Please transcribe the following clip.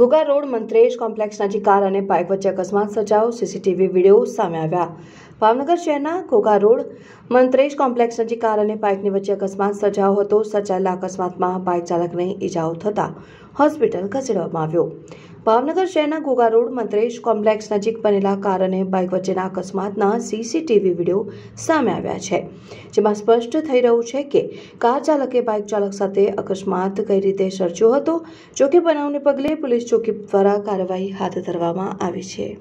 Ghogha road Mantresh complex નજીક car અને bike વચ્ચે અકસ્માત સર્જાયો સીસીટીવી વિડીયો સામે આવ્યા ભાવનગર શહેરના ઘોઘા રોડ મંત્રેશ કોમ્પ્લેક્સ નજીક કાર અને બાઇકની વચ્ચે અકસ્માત સર્જાયો હતો સર્જાયેલા અકસ્માતમાં બાઇક ચાલકને ઇજાઓ થતાં હોસ્પિટલ ખસેડવામાં આવ્યો ભાવનગર શહેરના ગોગા રોડ મંત્રેશ કોમ્પ્લેક્ષ નજીક બનેલા કાર અને બાઇક વચ્ચેના અકસ્માતના સીસીટીવી વિડીયો સામે આવ્યા છે જેમાં સ્પષ્ટ થઈ રહ્યું છે કે કાર ચાલકે બાઇક ચાલક સાથે અકસ્માત કઈ રીતે સર્જ્યો હતો જોકે બનાવને પગલે પોલીસ ચોકી દ્વારા કાર્યવાહી હાથ ધરવામાં આવી છે